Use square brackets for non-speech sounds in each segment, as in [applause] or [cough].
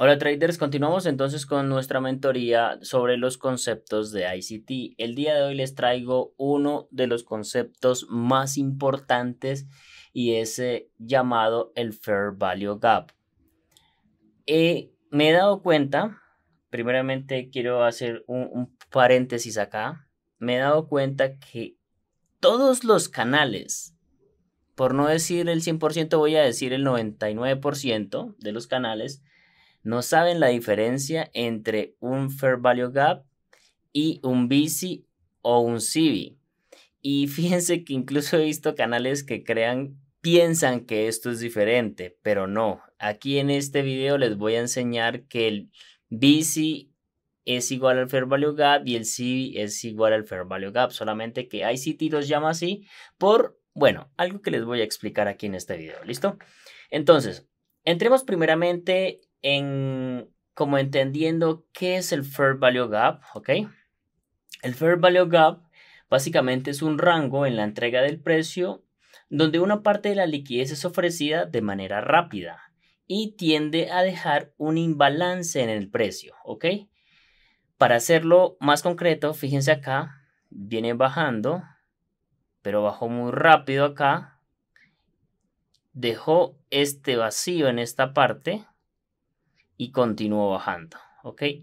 Hola traders, continuamos entonces con nuestra mentoría sobre los conceptos de ICT. El día de hoy les traigo uno de los conceptos más importantes y es eh, llamado el Fair Value Gap. Eh, me he dado cuenta, primeramente quiero hacer un paréntesis acá, me he dado cuenta que todos los canales, por no decir el 100%, voy a decir el 99% de los canales, no saben la diferencia entre un Fair Value Gap y un BC o un CB. Y [laughs] fíjense que incluso he visto canales que crean, piensan que esto es diferente, pero no. Aquí en este video les voy a enseñar que el BC es igual al Fair Value Gap y el CB es igual al Fair Value Gap, solamente que ICT los llama así por, bueno, algo que les voy a explicar aquí en este video, ¿listo? Entonces, entremos primeramente en como entendiendo qué es el Fair Value Gap, ¿ok? El Fair Value Gap básicamente es un rango en la entrega del precio donde una parte de la liquidez es ofrecida de manera rápida y tiende a dejar un imbalance en el precio, ¿ok? Para hacerlo más concreto, fíjense acá, viene bajando, pero bajó muy rápido acá, dejó este vacío en esta parte, y continuó bajando.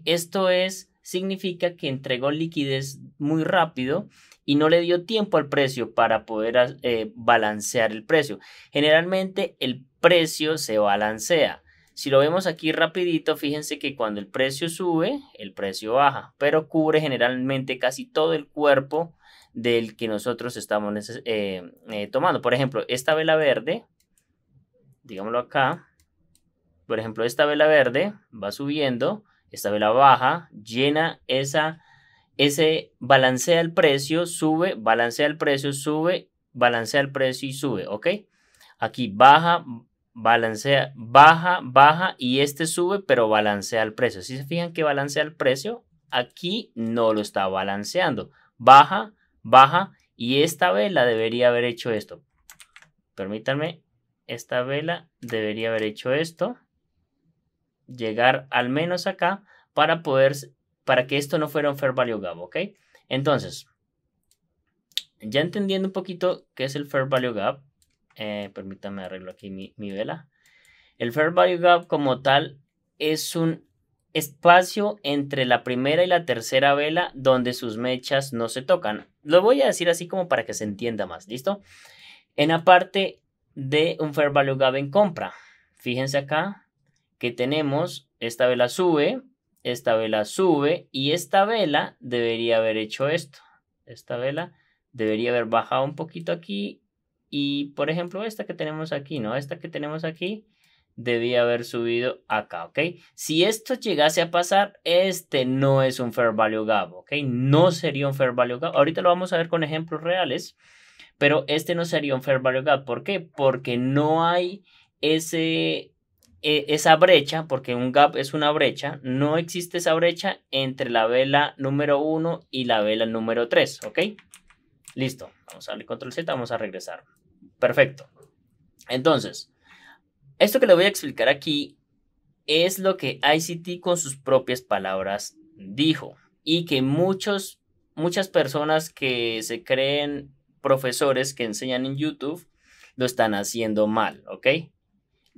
Esto es, significa que entregó liquidez muy rápido y no le dio tiempo al precio para poder eh, balancear el precio. Generalmente el precio se balancea. Si lo vemos aquí rapidito, fíjense que cuando el precio sube, el precio baja, pero cubre generalmente casi todo el cuerpo del que nosotros estamos eh, eh, tomando. Por ejemplo, esta vela verde, digámoslo acá, por ejemplo, esta vela verde va subiendo, esta vela baja, llena esa, ese balancea el precio, sube, balancea el precio, sube, balancea el precio y sube, ¿ok? Aquí baja, balancea, baja, baja y este sube, pero balancea el precio. Si se fijan que balancea el precio, aquí no lo está balanceando. Baja, baja y esta vela debería haber hecho esto. Permítanme, esta vela debería haber hecho esto llegar al menos acá para poder, para que esto no fuera un fair value gap, ¿ok? Entonces, ya entendiendo un poquito qué es el fair value gap, eh, permítame arreglo aquí mi, mi vela. El fair value gap como tal es un espacio entre la primera y la tercera vela donde sus mechas no se tocan. Lo voy a decir así como para que se entienda más, ¿listo? En la parte de un fair value gap en compra. Fíjense acá, que tenemos, esta vela sube, esta vela sube y esta vela debería haber hecho esto. Esta vela debería haber bajado un poquito aquí y por ejemplo esta que tenemos aquí, ¿no? Esta que tenemos aquí debía haber subido acá, ¿ok? Si esto llegase a pasar, este no es un fair value gap, ¿ok? No sería un fair value gap. Ahorita lo vamos a ver con ejemplos reales, pero este no sería un fair value gap. ¿Por qué? Porque no hay ese eh, esa brecha, porque un gap es una brecha, no existe esa brecha entre la vela número 1 y la vela número 3, ¿ok? Listo, vamos a darle control Z, vamos a regresar. Perfecto. Entonces, esto que le voy a explicar aquí es lo que ICT con sus propias palabras dijo y que muchos, muchas personas que se creen profesores que enseñan en YouTube lo están haciendo mal, ¿ok?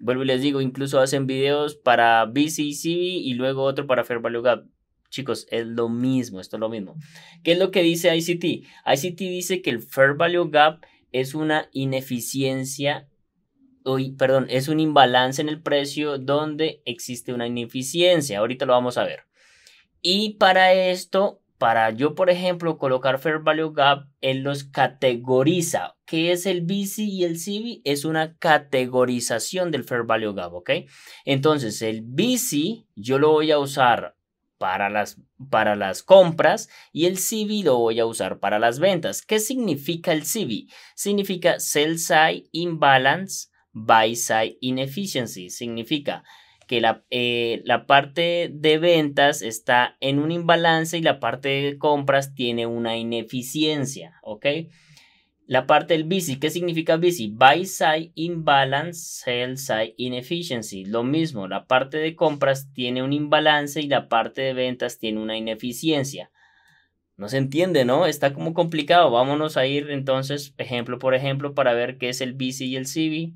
Vuelvo y les digo, incluso hacen videos para BCC y luego otro para Fair Value Gap. Chicos, es lo mismo, esto es lo mismo. ¿Qué es lo que dice ICT? ICT dice que el Fair Value Gap es una ineficiencia, uy, perdón, es un imbalance en el precio donde existe una ineficiencia. Ahorita lo vamos a ver. Y para esto para yo, por ejemplo, colocar Fair Value Gap, él los categoriza. ¿Qué es el BC y el CV? Es una categorización del Fair Value Gap, ¿ok? Entonces, el BC yo lo voy a usar para las, para las compras y el CV lo voy a usar para las ventas. ¿Qué significa el CV? Significa Sell Side Imbalance, Buy Side Inefficiency. Significa que la, eh, la, parte de ventas está en un imbalance y la parte de compras tiene una ineficiencia, ¿ok? La parte del bici, ¿qué significa bici? Buy side imbalance, sell side inefficiency. Lo mismo, la parte de compras tiene un imbalance y la parte de ventas tiene una ineficiencia. No se entiende, ¿no? Está como complicado. Vámonos a ir entonces, ejemplo por ejemplo, para ver qué es el bici y el CV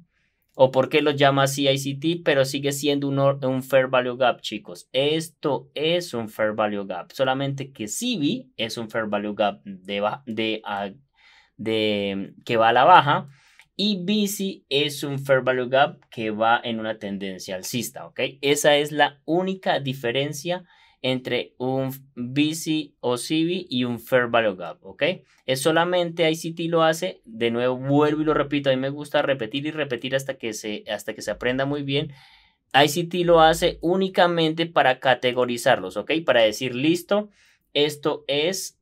o por qué lo llama CICT, pero sigue siendo un, un, Fair Value Gap, chicos. Esto es un Fair Value Gap, solamente que CB es un Fair Value Gap de, ah, de, que va a la baja y BC es un Fair Value Gap que va en una tendencia alcista, ¿ok? Esa es la única diferencia entre un BC o CV y un Fair Value Gap, ¿ok? Es solamente ICT lo hace, de nuevo vuelvo y lo repito, a mí me gusta repetir y repetir hasta que se, hasta que se aprenda muy bien. ICT lo hace únicamente para categorizarlos, ¿ok? Para decir, listo, esto es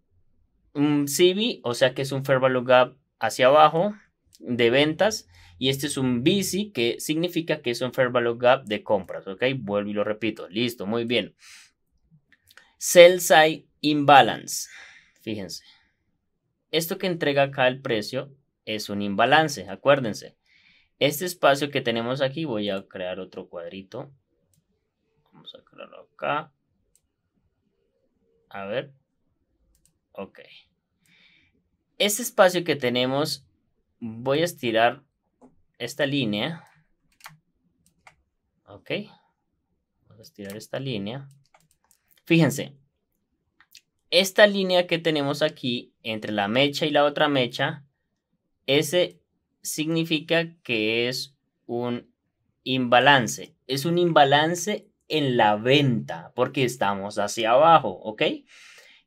un CV, o sea que es un Fair Value Gap hacia abajo de ventas, y este es un BC que significa que es un Fair Value Gap de compras, ¿ok? Vuelvo y lo repito, listo, muy bien. Sell-side imbalance. Fíjense. Esto que entrega acá el precio es un imbalance, acuérdense. Este espacio que tenemos aquí, voy a crear otro cuadrito. Vamos a crearlo acá. A ver. Ok. Este espacio que tenemos, voy a estirar esta línea. Ok. Vamos a estirar esta línea. Fíjense, esta línea que tenemos aquí entre la mecha y la otra mecha, ese significa que es un imbalance. Es un imbalance en la venta porque estamos hacia abajo, ¿ok?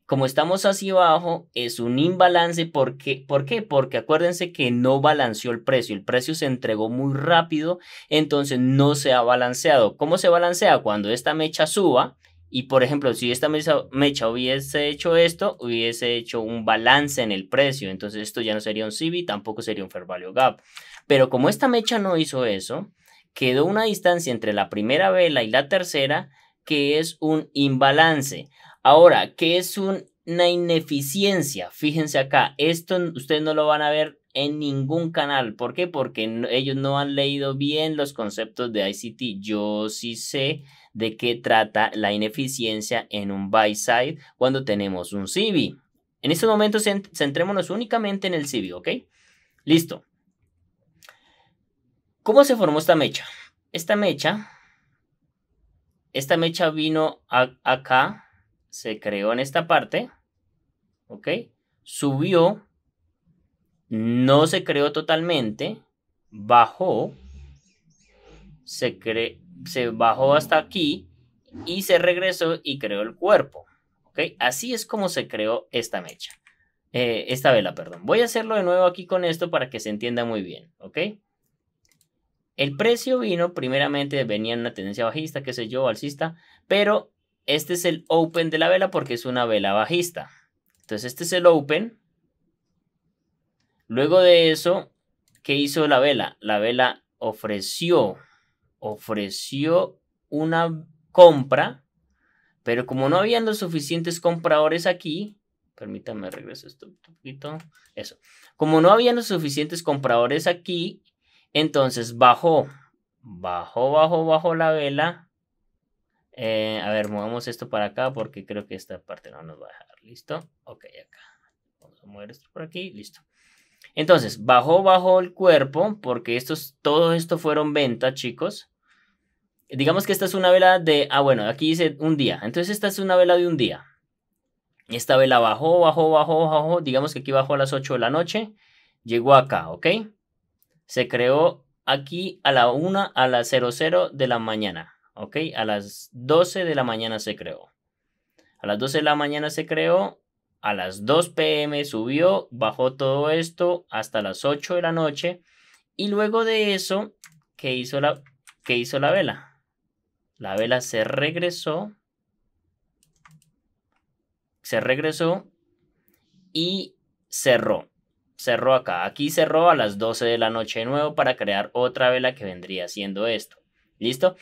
Como estamos hacia abajo, es un imbalance porque, ¿por qué? Porque acuérdense que no balanceó el precio. El precio se entregó muy rápido, entonces no se ha balanceado. ¿Cómo se balancea? Cuando esta mecha suba, y por ejemplo, si esta mecha, hubiese hecho esto, hubiese hecho un balance en el precio. Entonces esto ya no sería un CB, tampoco sería un Fair Value Gap. Pero como esta mecha no hizo eso, quedó una distancia entre la primera vela y la tercera que es un imbalance. Ahora, ¿qué es una ineficiencia? Fíjense acá, esto ustedes no lo van a ver en ningún canal. ¿Por qué? Porque ellos no han leído bien los conceptos de ICT. Yo sí sé de qué trata la ineficiencia en un buy side cuando tenemos un CV. En este momento centrémonos únicamente en el CV. ¿ok? Listo. ¿Cómo se formó esta mecha? Esta mecha, esta mecha vino acá, se creó en esta parte, ¿ok? Subió no se creó totalmente, bajó, se, se bajó hasta aquí y se regresó y creó el cuerpo. ¿ok? Así es como se creó esta mecha, eh, esta vela, perdón. Voy a hacerlo de nuevo aquí con esto para que se entienda muy bien, ¿ok? El precio vino, primeramente venía en una tendencia bajista, qué sé yo, alcista, pero este es el open de la vela porque es una vela bajista. Entonces este es el open, Luego de eso, ¿qué hizo la vela? La vela ofreció, ofreció una compra, pero como no habían los suficientes compradores aquí, permítame regreso esto un poquito, eso, como no habían los suficientes compradores aquí, entonces bajó, bajó, bajó, bajó la vela. Eh, a ver, movemos esto para acá porque creo que esta parte no nos va a dejar. ¿Listo? Ok, acá. Vamos a mover esto por aquí. Listo. Entonces, bajó, bajó el cuerpo, porque estos, todo esto fueron ventas, chicos. Digamos que esta es una vela de, ah, bueno, aquí dice un día. Entonces, esta es una vela de un día. Esta vela bajó, bajó, bajó, bajó. Digamos que aquí bajó a las 8 de la noche. Llegó acá, ¿ok? Se creó aquí a la 1, a las 00 de la mañana, ¿ok? A las 12 de la mañana se creó. A las 12 de la mañana se creó a las 2 pm subió, bajó todo esto hasta las 8 de la noche. Y luego de eso, ¿qué hizo la, hizo la vela? La vela se regresó. Se regresó y cerró. Cerró acá. Aquí cerró a las 12 de la noche de nuevo para crear otra vela que vendría siendo esto. ¿Listo?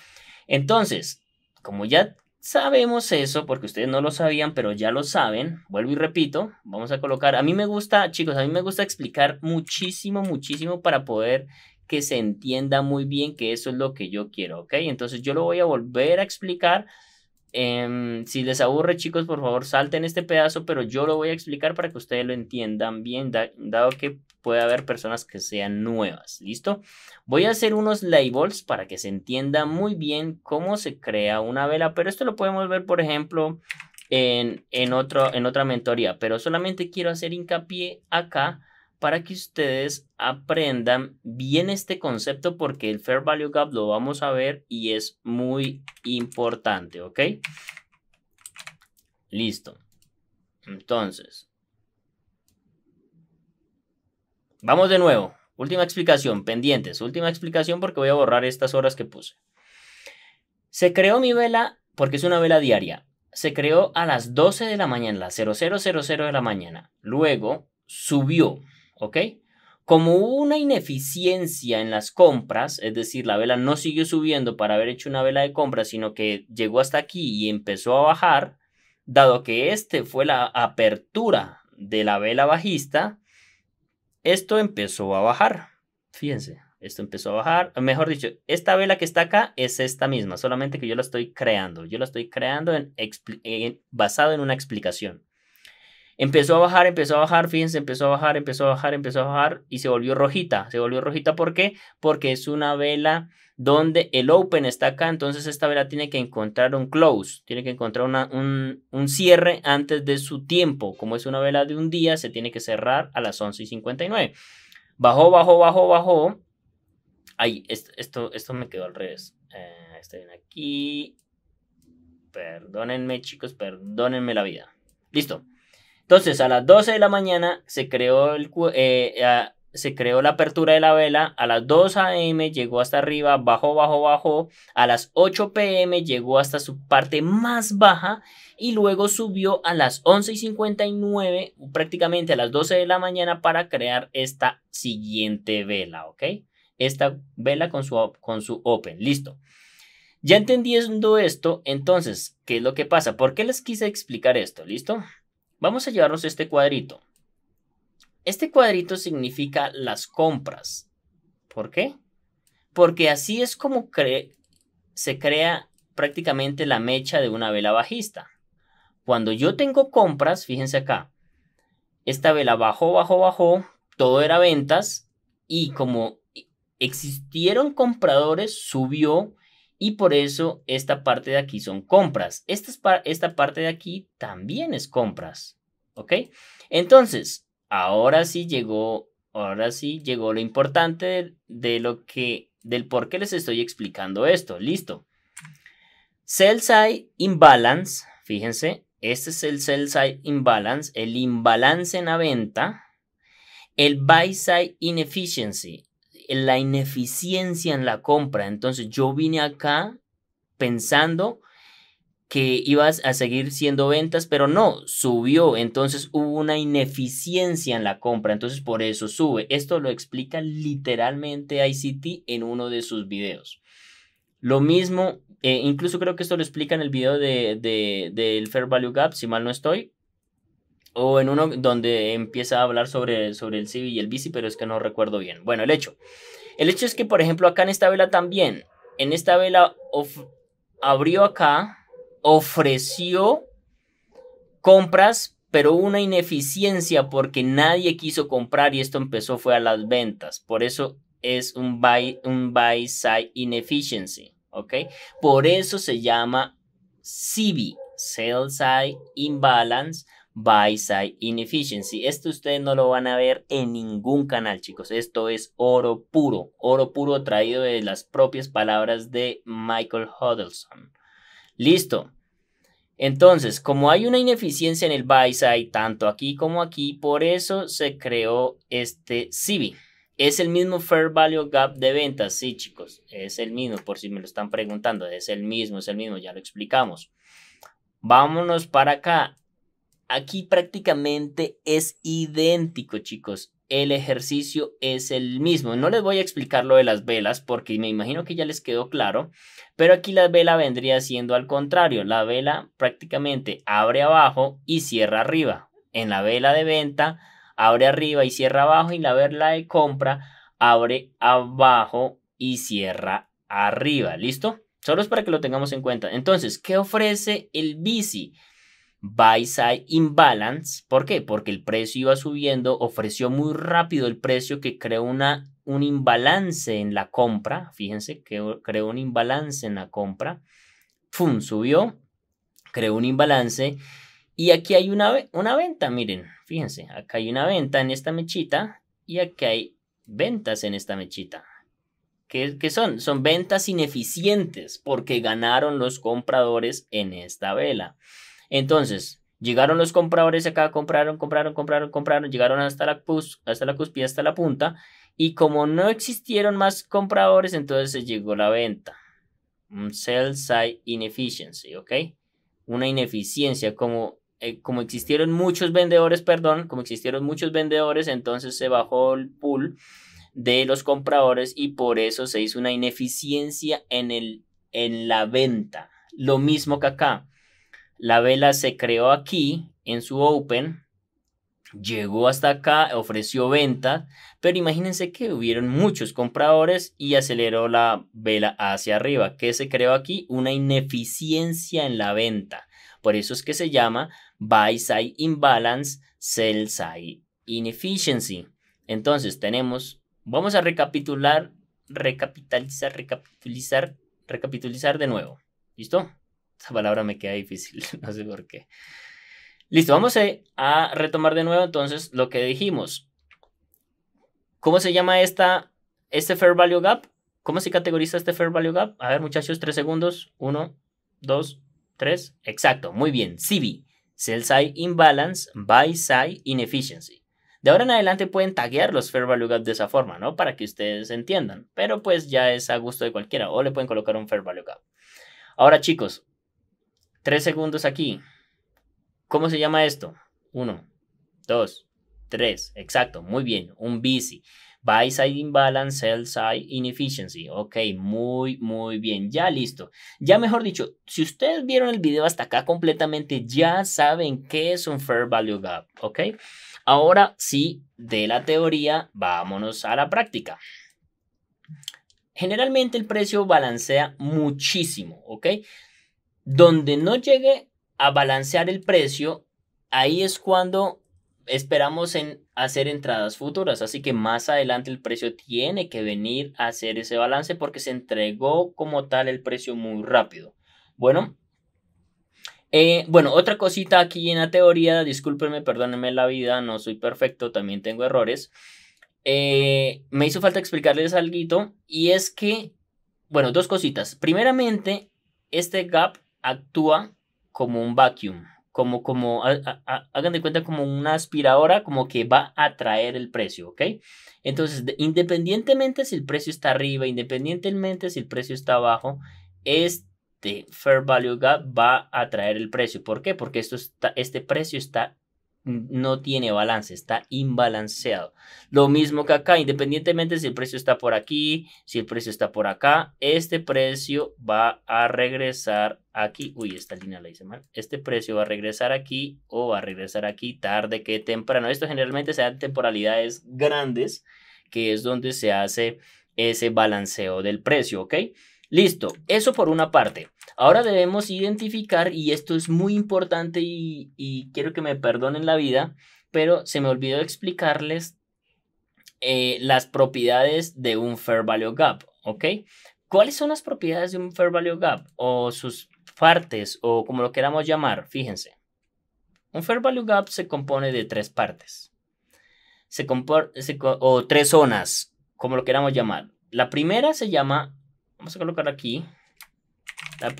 Entonces, como ya Sabemos eso porque ustedes no lo sabían, pero ya lo saben. Vuelvo y repito, vamos a colocar, a mí me gusta, chicos, a mí me gusta explicar muchísimo, muchísimo para poder que se entienda muy bien que eso es lo que yo quiero, ¿ok? Entonces yo lo voy a volver a explicar. Em, si les aburre, chicos, por favor, salten este pedazo, pero yo lo voy a explicar para que ustedes lo entiendan bien, dado que puede haber personas que sean nuevas, ¿listo? Voy a hacer unos labels para que se entienda muy bien cómo se crea una vela, pero esto lo podemos ver, por ejemplo, en, otro, en otra mentoría, pero solamente quiero hacer hincapié acá para que ustedes aprendan bien este concepto porque el Fair Value Gap lo vamos a ver y es muy importante, ¿ok? Listo. Entonces, Vamos de nuevo. Última explicación, pendientes. Última explicación porque voy a borrar estas horas que puse. Se creó mi vela porque es una vela diaria. Se creó a las 12 de la mañana, las 0000 de la mañana. Luego subió, ¿ok? Como hubo una ineficiencia en las compras, es decir, la vela no siguió subiendo para haber hecho una vela de compra, sino que llegó hasta aquí y empezó a bajar, dado que este fue la apertura de la vela bajista, esto empezó a bajar. Fíjense, esto empezó a bajar. Mejor dicho, esta vela que está acá es esta misma, solamente que yo la estoy creando. Yo la estoy creando en, basado en una explicación. Empezó a bajar, empezó a bajar, fíjense, empezó a bajar, empezó a bajar, empezó a bajar y se volvió rojita. Se volvió rojita ¿por qué? Porque es una vela donde el open está acá, entonces esta vela tiene que encontrar un close, tiene que encontrar un, cierre antes de su tiempo. Como es una vela de un día, se tiene que cerrar a las 11 y 59. Bajó, bajó, bajó, bajó. Ahí, esto, esto, me quedó al revés. Eh, bien este aquí. Perdónenme, chicos, perdónenme la vida. Listo. Entonces, a las 12 de la mañana se creó, el, eh, se creó la apertura de la vela, a las 2 a.m. llegó hasta arriba, bajó, bajó, bajó, a las 8 p.m. llegó hasta su parte más baja y luego subió a las 11 y 59, prácticamente a las 12 de la mañana para crear esta siguiente vela, ¿ok? Esta vela con su, con su open, listo. Ya entendiendo esto, entonces, ¿qué es lo que pasa? ¿Por qué les quise explicar esto? ¿Listo? Vamos a llevarnos este cuadrito. Este cuadrito significa las compras. ¿Por qué? Porque así es como se crea prácticamente la mecha de una vela bajista. Cuando yo tengo compras, fíjense acá, esta vela bajó, bajó, bajó, todo era ventas y como existieron compradores, subió y por eso esta parte de aquí son compras. Esta, esta parte de aquí también es compras. ¿Ok? Entonces, ahora sí llegó, ahora sí llegó lo importante de lo que, del por qué les estoy explicando esto. Listo. Sell side imbalance, fíjense, este es el sell side imbalance, el imbalance en la venta. El buy side inefficiency, la ineficiencia en la compra. Entonces yo vine acá pensando que ibas a seguir siendo ventas, pero no, subió, entonces hubo una ineficiencia en la compra, entonces por eso sube. Esto lo explica literalmente ICT en uno de sus videos. Lo mismo, eh, incluso creo que esto lo explica en el video del de, Fair Value Gap, si mal no estoy, o en uno donde empieza a hablar sobre, sobre el CB y el bici, pero es que no recuerdo bien. Bueno, el hecho. El hecho es que, por ejemplo, acá en esta vela también, en esta vela abrió acá, ofreció compras, pero una ineficiencia porque nadie quiso comprar y esto empezó fue a las ventas. Por eso es un buy, un side inefficiency, ¿ok? Por eso se llama CB, Sell Side Imbalance buy side inefficiency. Esto ustedes no lo van a ver en ningún canal, chicos. Esto es oro puro, oro puro traído de las propias palabras de Michael Hodelson Listo. Entonces, como hay una ineficiencia en el buy side, tanto aquí como aquí, por eso se creó este CB Es el mismo Fair Value Gap de ventas, sí chicos, es el mismo, por si me lo están preguntando, es el mismo, es el mismo, ya lo explicamos. Vámonos para acá, Aquí prácticamente es idéntico, chicos. El ejercicio es el mismo. No les voy a explicar lo de las velas porque me imagino que ya les quedó claro. Pero aquí la vela vendría siendo al contrario. La vela prácticamente abre abajo y cierra arriba. En la vela de venta abre arriba y cierra abajo. Y la vela de compra abre abajo y cierra arriba. ¿Listo? Solo es para que lo tengamos en cuenta. Entonces, ¿qué ofrece el bici? buy-side imbalance. ¿Por qué? Porque el precio iba subiendo, ofreció muy rápido el precio que creó una, un imbalance en la compra. Fíjense que creó un imbalance en la compra. ¡Fum! Subió, creó un imbalance. Y aquí hay una, una venta, miren, fíjense, acá hay una venta en esta mechita y aquí hay ventas en esta mechita. que ¿Qué, son? Son ventas ineficientes porque ganaron los compradores en esta vela. Entonces, llegaron los compradores acá, compraron, compraron, compraron, compraron, llegaron hasta la, cus hasta la cuspida, hasta la punta. Y como no existieron más compradores, entonces se llegó la venta. Un sell side inefficiency, ¿ok? Una ineficiencia, como, eh, como existieron muchos vendedores, perdón, como existieron muchos vendedores, entonces se bajó el pool de los compradores y por eso se hizo una ineficiencia en, el, en la venta. Lo mismo que acá. La vela se creó aquí, en su Open, llegó hasta acá, ofreció venta, pero imagínense que hubieron muchos compradores y aceleró la vela hacia arriba. ¿Qué se creó aquí? Una ineficiencia en la venta. Por eso es que se llama buy side imbalance, sell side inefficiency. Entonces tenemos, vamos a recapitular, recapitalizar, recapitalizar, recapitalizar de nuevo. ¿Listo? Esta palabra me queda difícil, [laughs] no sé por qué. Listo, vamos a retomar de nuevo entonces lo que dijimos. ¿Cómo se llama esta, este Fair Value Gap? ¿Cómo se categoriza este Fair Value Gap? A ver, muchachos, tres segundos. Uno, dos, tres. Exacto, muy bien. CB, Sell Side Imbalance, Buy Side Inefficiency. De ahora en adelante pueden taguear los Fair Value Gap de esa forma, ¿no? Para que ustedes entiendan. Pero pues ya es a gusto de cualquiera. O le pueden colocar un Fair Value Gap. Ahora, chicos, Tres segundos aquí. ¿Cómo se llama esto? Uno, dos, tres. Exacto, muy bien. Un BICI. Buy side imbalance, sell side inefficiency. Ok, muy, muy bien. Ya listo. Ya mejor dicho, si ustedes vieron el video hasta acá completamente, ya saben qué es un fair value gap. Ok, ahora sí, de la teoría, vámonos a la práctica. Generalmente el precio balancea muchísimo, ¿ok? Donde no llegue a balancear el precio, ahí es cuando esperamos en hacer entradas futuras. Así que más adelante el precio tiene que venir a hacer ese balance porque se entregó como tal el precio muy rápido. Bueno. Eh, bueno, otra cosita aquí en la teoría, discúlpenme, perdónenme la vida, no soy perfecto, también tengo errores. Eh, me hizo falta explicarles algo y es que, bueno, dos cositas. Primeramente, este gap actúa como un vacuum, como, como, hagan de cuenta como una aspiradora, como que va a traer el precio, ¿ok? Entonces, independientemente si el precio está arriba, independientemente si el precio está abajo, este fair value gap va a traer el precio. ¿Por qué? Porque esto este precio está no tiene balance, está imbalanceado. Lo mismo que acá, independientemente si el precio está por aquí, si el precio está por acá, este precio va a regresar aquí. Uy, esta línea la hice mal. Este precio va a regresar aquí o va a regresar aquí tarde que temprano. Esto generalmente se dan temporalidades grandes, que es donde se hace ese balanceo del precio, ¿ok? Listo, eso por una parte. Ahora debemos identificar, y esto es muy importante y, quiero que me perdonen la vida, pero se me olvidó explicarles eh, las propiedades de un Fair Value Gap, ¿ok? ¿Cuáles son las propiedades de un Fair Value Gap o sus partes o como lo queramos llamar? Fíjense. Un Fair Value Gap se compone de tres partes. Se, o tres zonas, como lo queramos llamar. La primera se llama Vamos a colocar aquí. La,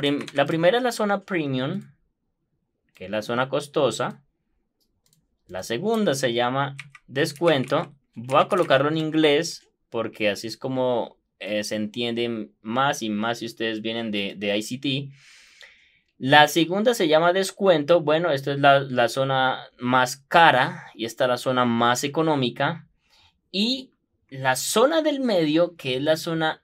primera es la zona premium, que es la zona costosa. La segunda se llama descuento. Voy a colocarlo en inglés porque así es como eh, se entiende más y más si ustedes vienen de, de ICT. La segunda se llama descuento. Bueno, esta es la, la, zona más cara y esta es la zona más económica. Y la zona del medio, que es la zona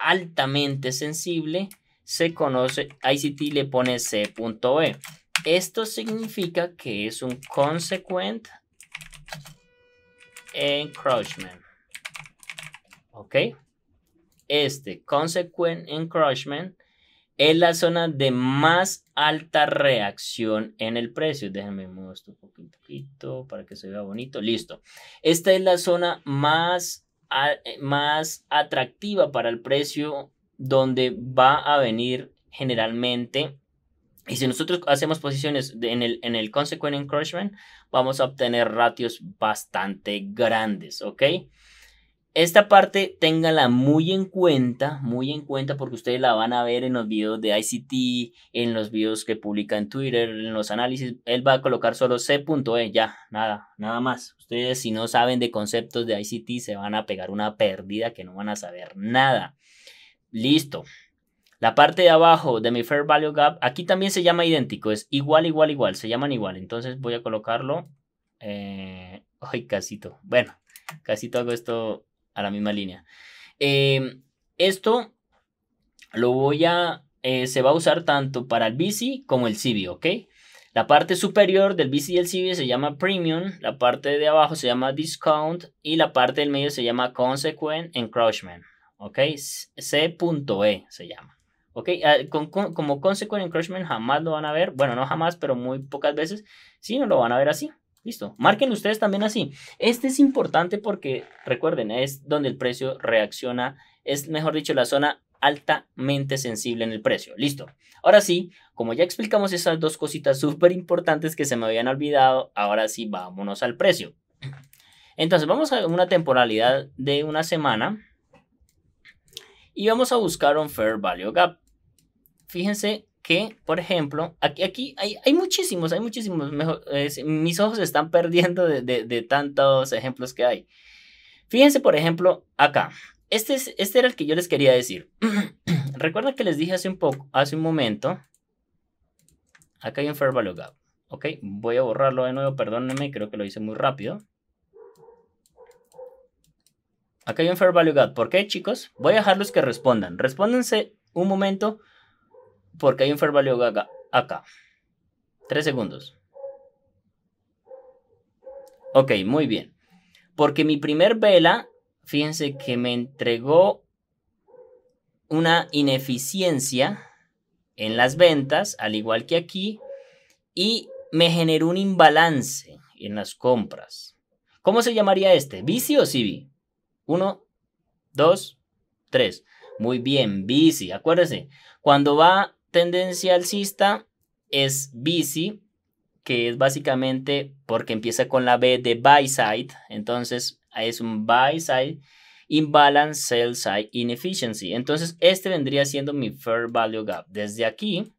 altamente sensible, se conoce, ICT le pone C.B. E. Esto significa que es un consequent encroachment. ¿Ok? Este consequent encroachment es la zona de más alta reacción en el precio. Déjenme mover esto un poquito para que se vea bonito. Listo. Esta es la zona más eh, más atractiva para el precio donde va a venir generalmente. Y si nosotros hacemos posiciones en, el, en el consequent encroachment, vamos a obtener ratios bastante grandes, ¿ok? Esta parte téngala muy en cuenta, muy en cuenta porque ustedes la van a ver en los videos de ICT, en los videos que publica en Twitter, en los análisis. Él va a colocar solo C.E, ya, nada, nada más. Ustedes si no saben de conceptos de ICT se van a pegar una pérdida que no van a saber nada. Listo. La parte de abajo de mi Fair Value Gap, aquí también se llama idéntico, es igual, igual, igual, se llaman igual. Entonces voy a colocarlo. Eh, ay, casito. Bueno, casito hago esto a la misma línea. Em, esto lo voy a, eh, se va a usar tanto para el bici como el cibi, ¿ok? La parte superior del BC y el se llama Premium, la parte de abajo se llama Discount y la parte del medio se llama Consequent Encroachment. ¿Ok? C.E se llama. ¿Ok? Ah, como Consequent Encroachment jamás lo van a ver. Bueno, no jamás, pero muy pocas veces sí no lo van a ver así. Listo. Marquen ustedes también así. Este es importante porque, recuerden, es donde el precio reacciona. Es, mejor dicho, la zona altamente sensible en el precio. Listo. Ahora sí, como ya explicamos esas dos cositas súper importantes que se me habían olvidado, ahora sí vámonos al precio. Entonces vamos a una temporalidad de una semana y vamos a buscar un Fair Value Gap. Fíjense que, por ejemplo, aquí, aquí hay, muchísimos, hay muchísimos, mis ojos se están [laughs] perdiendo de tantos ejemplos que hay. Fíjense, por ejemplo, acá, este, este, era el que yo les quería decir. [clears throat] Recuerda que les dije hace un poco, hace un momento. Acá hay un fair value gap. Ok, voy a borrarlo de nuevo, perdónenme, creo que lo hice muy rápido. Acá hay un fair value gap. ¿Por qué, chicos? Voy a dejarlos que respondan. Respóndanse un momento porque hay un fair value gap acá. Tres segundos. Ok, muy bien. Porque mi primer vela fíjense que me entregó una ineficiencia en las ventas, al igual que aquí, y me generó un imbalance en las compras. ¿Cómo se llamaría este? Bici o civi? Uno, dos, tres. Muy bien, bici. Acuérdense, cuando va tendencia alcista es bici, que es básicamente porque empieza con la B de buy side. Entonces, es un buy side imbalance, sell side inefficiency. Entonces, este vendría siendo mi fair value gap desde aquí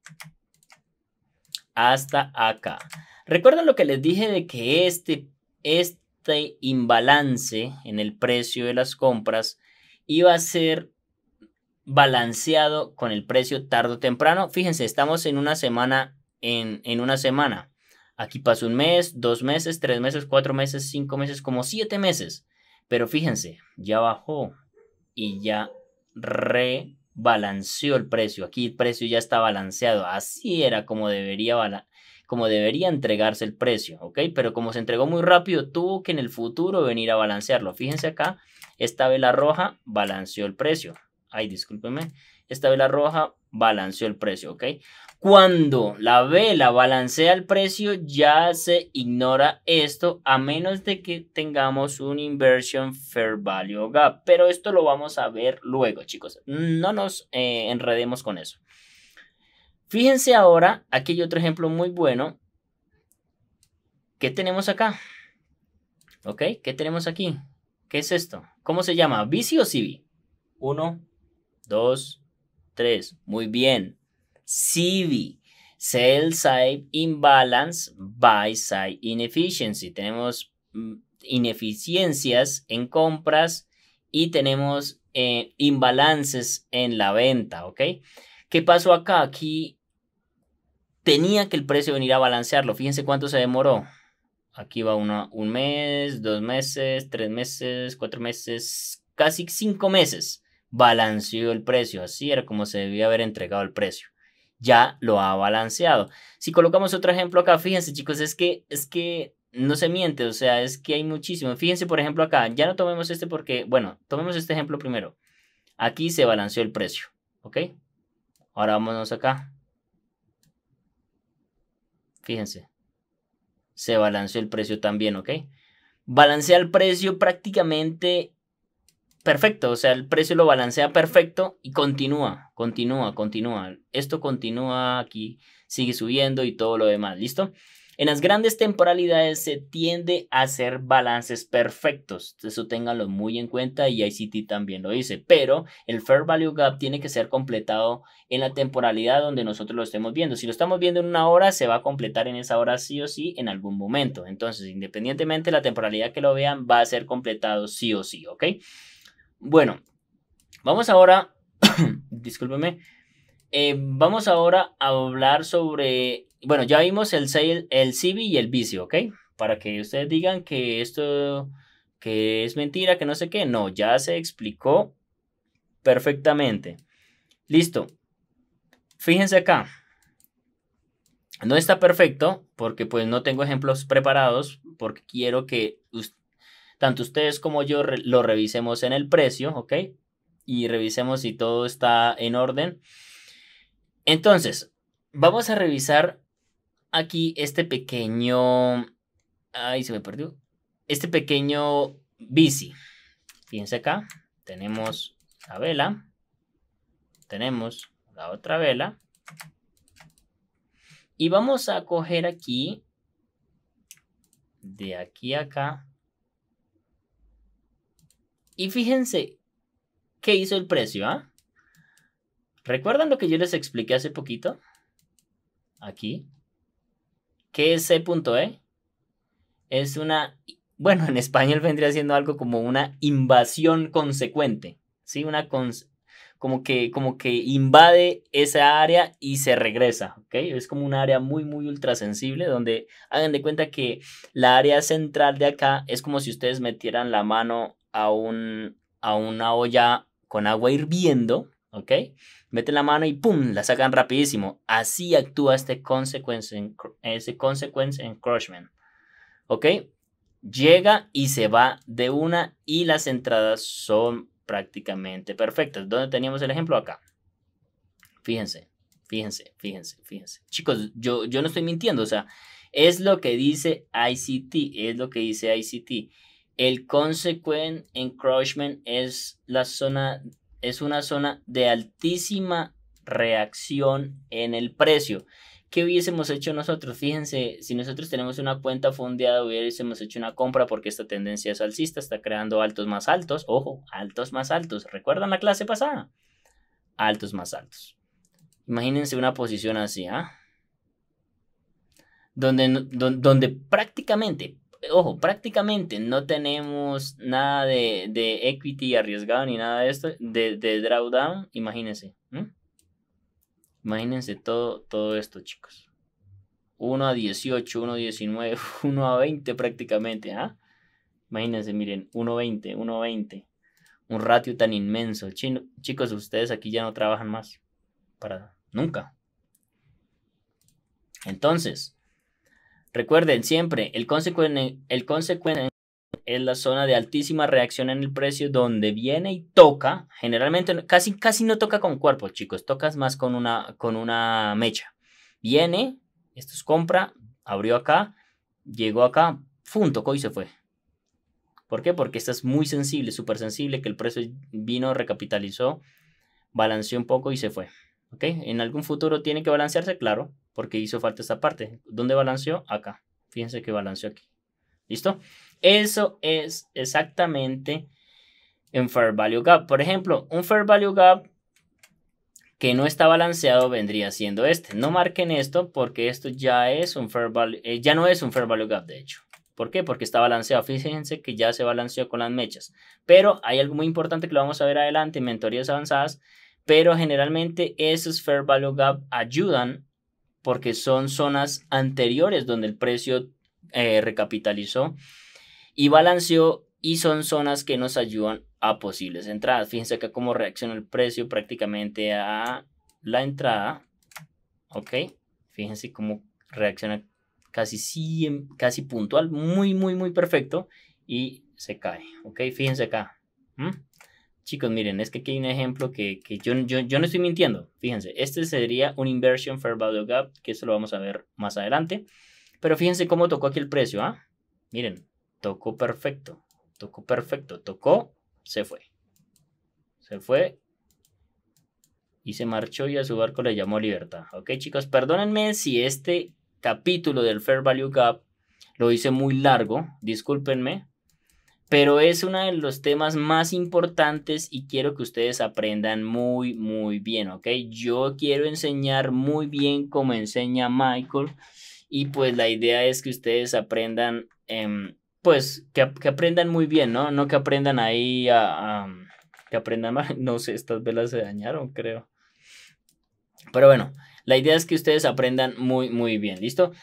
hasta acá. Recuerden lo que les dije de que este, este imbalance en el precio de las compras iba a ser balanceado con el precio tarde o temprano. Fíjense, estamos en una semana en una semana. Aquí pasó un mes, dos meses, tres meses, cuatro meses, cinco meses, como siete meses. Pero fíjense, ya bajó y ya rebalanceó el precio. Aquí el precio ya está balanceado. Así era como debería, como debería entregarse el precio, ¿ok? Pero como se entregó muy rápido, tuvo que en el futuro venir a balancearlo. Fíjense acá, esta vela roja balanceó el precio. Ay, discúlpeme esta vela roja balanceó el precio, ¿ok? Cuando la vela balancea el precio, ya se ignora esto a menos de que tengamos un inversion fair value gap. Pero esto lo vamos a ver luego, chicos. No nos eh, enredemos con eso. Fíjense ahora, aquí hay otro ejemplo muy bueno. ¿Qué tenemos acá? ¿Ok? ¿Qué tenemos aquí? ¿Qué es esto? ¿Cómo se llama? ¿Vici o CB? Uno, dos, Tres, Muy bien. CV. Sell side imbalance, buy side inefficiency. Tenemos mm, ineficiencias en compras y tenemos eh, imbalances en la venta, ¿ok? ¿Qué pasó acá? Aquí tenía que el precio venir a balancearlo. Fíjense cuánto se demoró. Aquí va un mes, dos meses, tres meses, cuatro meses, casi cinco meses balanceó el precio, así era como se debía haber entregado el precio. Ya lo ha balanceado. Si colocamos otro ejemplo acá, fíjense chicos, es que, es que no se miente, o sea, es que hay muchísimo. Fíjense por ejemplo acá, ya no tomemos este porque, bueno, tomemos este ejemplo primero. Aquí se balanceó el precio, ¿ok? Ahora vámonos acá. Fíjense, se balanceó el precio también, ¿ok? Balancea el precio prácticamente perfecto, o sea, el precio lo balancea perfecto y continúa, continúa, continúa. Esto continúa aquí, sigue subiendo y todo lo demás, ¿listo? En las grandes temporalidades se tiende a hacer balances perfectos, eso ténganlo muy en cuenta y ICT también lo dice, pero el Fair Value Gap tiene que ser completado en la temporalidad donde nosotros lo estemos viendo. Si lo estamos viendo en una hora, se va a completar en esa hora sí o sí en algún momento. Entonces, independientemente de la temporalidad que lo vean, va a ser completado sí o sí, ¿ok? Bueno, vamos ahora, [coughs] discúlpeme, eh, vamos ahora a hablar sobre, bueno, ya vimos el, sale, el CB y el vicio, ¿ok? Para que ustedes digan que esto, que es mentira, que no sé qué, no, ya se explicó perfectamente. Listo. Fíjense acá. No está perfecto porque pues no tengo ejemplos preparados porque quiero que tanto ustedes como yo lo revisemos en el precio, ¿ok? Y revisemos si todo está en orden. Entonces, vamos a revisar aquí este pequeño... Ay, se me perdió. Este pequeño bici. Fíjense acá. Tenemos la vela. Tenemos la otra vela. Y vamos a coger aquí, de aquí acá, y fíjense qué hizo el precio, ¿ah? ¿Recuerdan lo que yo les expliqué hace poquito? Aquí. ¿Qué es C.E? Es una, bueno, en español vendría siendo algo como una invasión consecuente, ¿sí? Una como que, como que invade esa área y se regresa, ¿ok? Es como un área muy, muy ultrasensible donde hagan de cuenta que la área central de acá es como si ustedes metieran la mano a, a una olla con agua hirviendo, ¿ok? Meten la mano y ¡pum! La sacan rapidísimo. Así actúa este consequence, ese consequence encroachment, ¿ok? Llega y se va de una y las entradas son prácticamente perfectas. ¿Dónde teníamos el ejemplo? Acá. Fíjense, fíjense, fíjense, fíjense. Chicos, yo, yo no estoy mintiendo, o sea, es lo que dice ICT, es lo que dice ICT. El consequent encroachment es, la zona, es una zona de altísima reacción en el precio. ¿Qué hubiésemos hecho nosotros? Fíjense, si nosotros tenemos una cuenta fondeada, hubiésemos hecho una compra porque esta tendencia es alcista, está creando altos más altos. Ojo, altos más altos. ¿Recuerdan la clase pasada? Altos más altos. Imagínense una posición así, ¿ah? Donde, donde, prácticamente, ojo, prácticamente no tenemos nada de, equity arriesgado ni nada de esto, de, drawdown, imagínense. Imagínense todo, todo esto, chicos. 1 a 18, 1 a 19, 1 [laughs] a 20 prácticamente. ¿ah? Imagínense, miren, 1 a 20, 1 a 20. Un ratio tan inmenso. chicos, ustedes aquí ya no trabajan más. Para nunca. Entonces, Recuerden siempre, el consecuente, el consecuente es la zona de altísima reacción en el precio donde viene y toca, generalmente casi, casi no toca con cuerpo, chicos, tocas más con una, con una mecha. Viene, esto es compra, abrió acá, llegó acá, ¡pum! tocó y se fue. ¿Por qué? Porque estás muy sensible, súper sensible, que el precio vino, recapitalizó, balanceó un poco y se fue. ¿Ok? En algún futuro tiene que balancearse, claro, porque hizo falta esta parte. ¿Dónde balanceó? Acá. Fíjense que balanceó aquí. ¿Listo? Eso es exactamente un Fair Value Gap. Por ejemplo, un Fair Value Gap que no está balanceado vendría siendo este. No marquen esto porque esto ya es un Fair eh, ya no es un Fair Value Gap de hecho. ¿Por qué? Porque está balanceado. Fíjense que ya se balanceó con las mechas. Pero hay algo muy importante que lo vamos a ver adelante en mentorías avanzadas. Pero generalmente esos Fair Value Gap ayudan porque son zonas anteriores donde el precio eh, recapitalizó y balanceó y son zonas que nos ayudan a posibles entradas. Fíjense acá cómo reacciona el precio prácticamente a la entrada. Ok, fíjense cómo reacciona casi, casi puntual, muy, muy, muy perfecto y se cae. Ok, fíjense acá. ¿Mm? Chicos, miren, es que aquí hay un ejemplo que, yo, yo, no estoy mintiendo. Fíjense, este sería un inversion fair value gap, que eso lo vamos a ver más adelante. Pero fíjense cómo tocó aquí el precio, ¿ah? Miren, tocó perfecto, tocó perfecto, tocó, se fue. Se fue y se marchó y a su barco le llamó Libertad. Ok, chicos, perdónenme si este capítulo del Fair Value Gap lo hice muy largo, discúlpenme, pero es uno de los temas más importantes y quiero que ustedes aprendan muy, muy bien, ¿ok? Yo quiero enseñar muy bien como enseña Michael y pues la idea es que ustedes aprendan, em, pues que, aprendan muy bien, ¿no? No que aprendan ahí a, a que aprendan mal, [laughs] no sé, estas velas se dañaron, creo. Pero bueno, la idea es que ustedes aprendan muy, muy bien, ¿listo?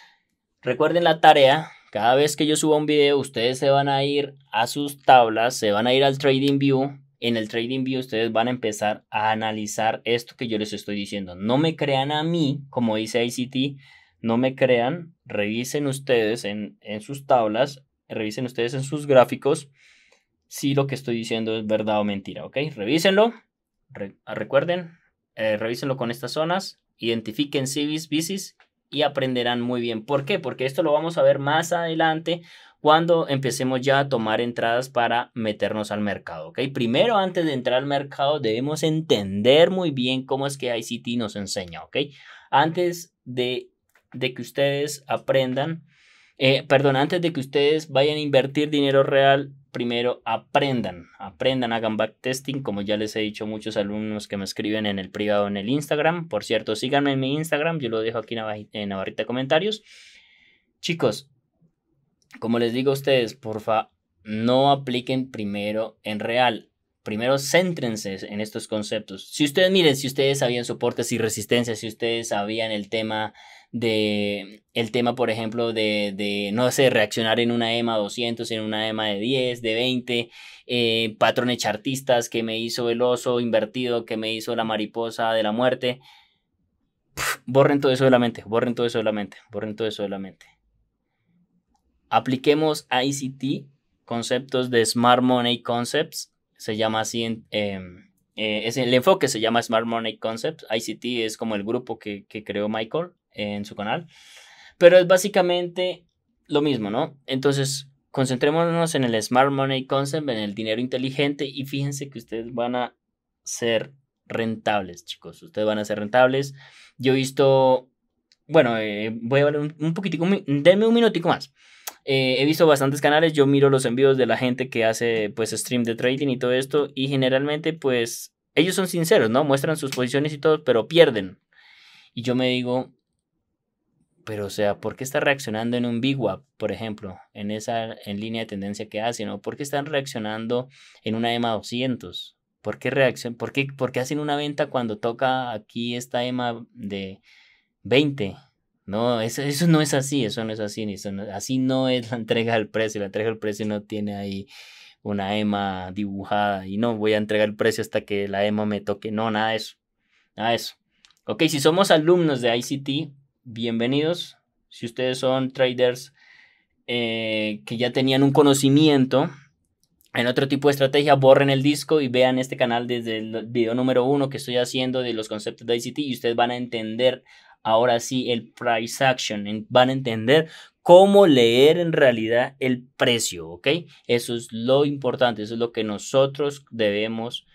Recuerden la tarea cada vez que yo suba un video, ustedes se van a ir a sus tablas, se van a ir al Trading View. En el Trading View ustedes van a empezar a analizar esto que yo les estoy diciendo. No me crean a mí, como dice ICT, no me crean, revisen ustedes en, sus tablas, revisen ustedes en sus gráficos si lo que estoy diciendo es verdad o mentira, ¿ok? Revísenlo, recuerden, revisenlo eh, revísenlo con estas zonas, identifiquen CVS, bicis y aprenderán muy bien. ¿Por qué? Porque esto lo vamos a ver más adelante cuando empecemos ya a tomar entradas para meternos al mercado. ¿ok? Primero, antes de entrar al mercado, debemos entender muy bien cómo es que ICT nos enseña. ¿ok? Antes de, de que ustedes aprendan, eh, perdón, antes de que ustedes vayan a invertir dinero real primero aprendan, aprendan, hagan backtesting, como ya les he dicho muchos alumnos que me escriben en el privado en el Instagram. Por cierto, síganme en mi Instagram, yo lo dejo aquí en la barrita de comentarios. Chicos, como les digo a ustedes, porfa, no apliquen primero en real, primero céntrense en estos conceptos. Si ustedes, miren, si ustedes sabían soportes y resistencias, si ustedes sabían el tema de, el tema, por ejemplo, de, no sé, reaccionar en una EMA 200, en una EMA de 10, de 20, eh, patrones chartistas que me hizo el oso invertido, que me hizo la mariposa de la muerte. borren todo eso de la mente, borren todo eso de la mente, borren todo eso de la mente. Apliquemos ICT, conceptos de Smart Money Concepts, se llama así, em, eh, es el enfoque se llama Smart Money concept ICT es como el grupo que, creó Michael en su canal, pero es básicamente lo mismo, ¿no? Entonces, concentrémonos en el Smart Money Concept, en el dinero inteligente y fíjense que ustedes van a ser rentables, chicos, ustedes van a ser rentables. Yo he visto, bueno, eh, voy a hablar un, un poquitico, denme un minutico más. Eh, he visto bastantes canales, yo miro los envíos de la gente que hace pues stream de trading y todo esto y generalmente pues ellos son sinceros, ¿no? Muestran sus posiciones y todo, pero pierden. Y yo me digo, pero o sea, ¿por qué está reaccionando en un VWAP, por ejemplo, en esa en línea de tendencia que hacen? ¿O por qué están reaccionando en una EMA 200? ¿Por qué, por, qué, ¿Por qué hacen una venta cuando toca aquí esta EMA de 20? No, eso, no es así, eso no es así, así no es la entrega del precio, la entrega del precio no tiene ahí una EMA dibujada y no voy a entregar el precio hasta que la EMA me toque, no, nada de eso, nada de eso. Ok, si somos alumnos de ICT, bienvenidos, si ustedes son traders eh, que ya tenían un conocimiento en otro tipo de estrategia, borren el disco y vean este canal desde el video número uno que estoy haciendo de los conceptos de ICT y ustedes van a entender ahora sí el price action. Van a entender cómo leer en realidad el precio, ¿ok? Eso es lo importante, eso es lo que nosotros debemos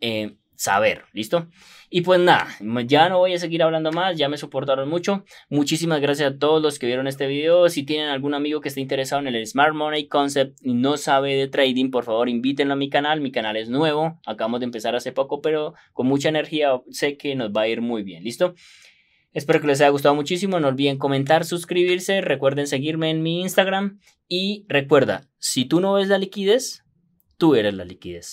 eh, saber, ¿listo? Y pues nada, ya no voy a seguir hablando más, ya me soportaron mucho. Muchísimas gracias a todos los que vieron este video. Si tienen algún amigo que esté interesado en el Smart Money Concept y no sabe de trading, por favor invítenlo a mi canal. Mi canal es nuevo, acabamos de empezar hace poco, pero con mucha energía sé que nos va a ir muy bien, ¿listo? Espero que les haya gustado muchísimo. No olviden comentar, suscribirse. Recuerden seguirme en mi Instagram. Y recuerda, si tú no ves la liquidez, tú eres la liquidez.